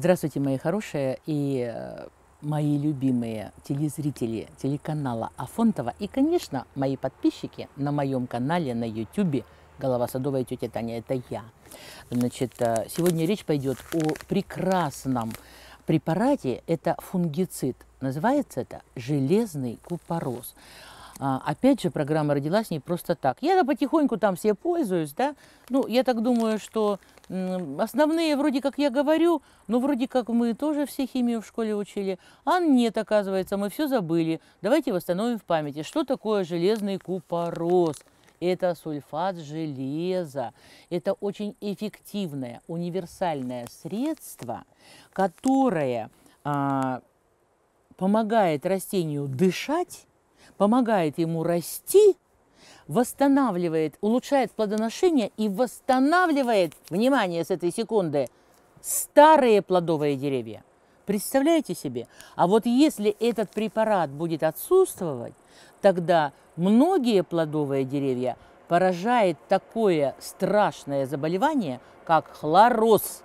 Здравствуйте, мои хорошие и э, мои любимые телезрители телеканала Афонтова и, конечно, мои подписчики на моем канале на YouTube «Голова садовая тетя Таня» – это я. Значит, э, сегодня речь пойдет о прекрасном препарате, это фунгицид. Называется это железный купорос. А, опять же, программа родилась не просто так. Я-то потихоньку там все пользуюсь, да. Ну, я так думаю, что Основные, вроде как я говорю, но вроде как мы тоже все химию в школе учили. А нет, оказывается, мы все забыли. Давайте восстановим в памяти, что такое железный купорос. Это сульфат железа. Это очень эффективное, универсальное средство, которое а, помогает растению дышать, помогает ему расти – восстанавливает, улучшает плодоношение и восстанавливает, внимание с этой секунды, старые плодовые деревья. Представляете себе? А вот если этот препарат будет отсутствовать, тогда многие плодовые деревья поражает такое страшное заболевание, как хлороз.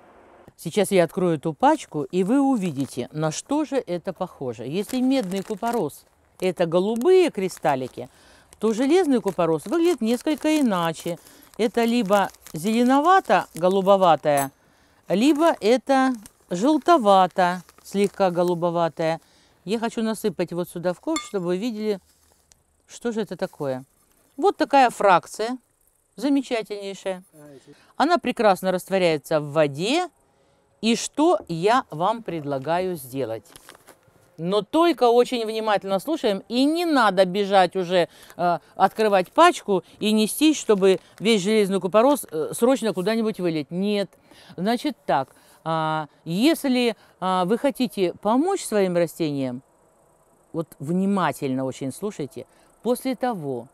Сейчас я открою эту пачку, и вы увидите, на что же это похоже. Если медный купорос – это голубые кристаллики – то железный купорос выглядит несколько иначе. Это либо зеленовато-голубоватая, либо это желтовато, слегка голубоватая. Я хочу насыпать вот сюда в ковш, чтобы вы видели, что же это такое. Вот такая фракция, замечательнейшая. Она прекрасно растворяется в воде. И что я вам предлагаю сделать? но только очень внимательно слушаем. И не надо бежать уже, э, открывать пачку и нести, чтобы весь железный купорос э, срочно куда-нибудь вылить. Нет. Значит так, э, если э, вы хотите помочь своим растениям, вот внимательно очень слушайте, после того,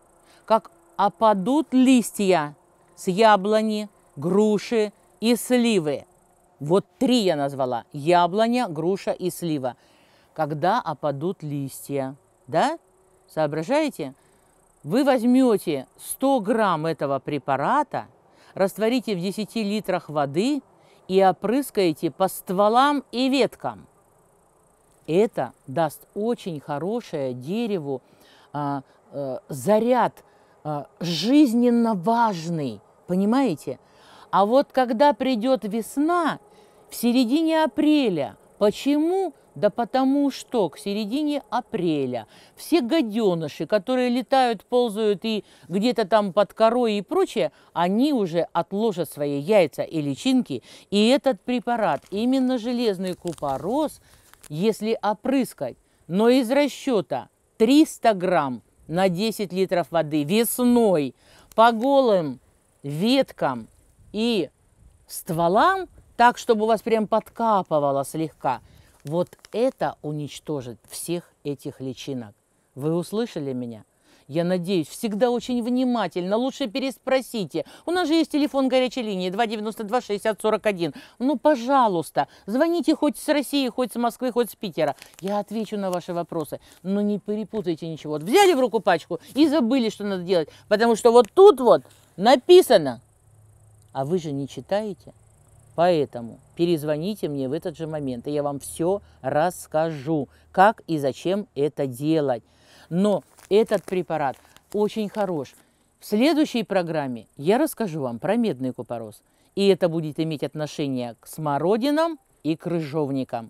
как опадут листья с яблони, груши и сливы, вот три я назвала, яблоня, груша и слива – когда опадут листья. Да? Соображаете? Вы возьмете 100 грамм этого препарата, растворите в 10 литрах воды и опрыскаете по стволам и веткам. Это даст очень хорошее дереву а, а, заряд а, жизненно важный, понимаете? А вот когда придет весна, в середине апреля – Почему? Да потому что к середине апреля все гаденыши, которые летают, ползают и где-то там под корой и прочее, они уже отложат свои яйца и личинки. И этот препарат, именно железный купорос, если опрыскать, но из расчета 300 грамм на 10 литров воды весной по голым веткам и стволам – так, чтобы у вас прям подкапывало слегка. Вот это уничтожит всех этих личинок. Вы услышали меня? Я надеюсь, всегда очень внимательно, лучше переспросите. У нас же есть телефон горячей линии 292-6041. Ну, пожалуйста, звоните хоть с России, хоть с Москвы, хоть с Питера. Я отвечу на ваши вопросы, но не перепутайте ничего. Вот взяли в руку пачку и забыли, что надо делать, потому что вот тут вот написано, а вы же не читаете. Поэтому перезвоните мне в этот же момент, и я вам все расскажу, как и зачем это делать. Но этот препарат очень хорош. В следующей программе я расскажу вам про медный купорос. И это будет иметь отношение к смородинам и крыжовникам.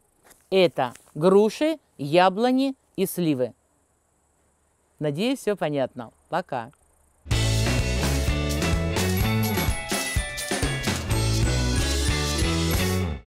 Это груши, яблони и сливы. Надеюсь, все понятно. Пока!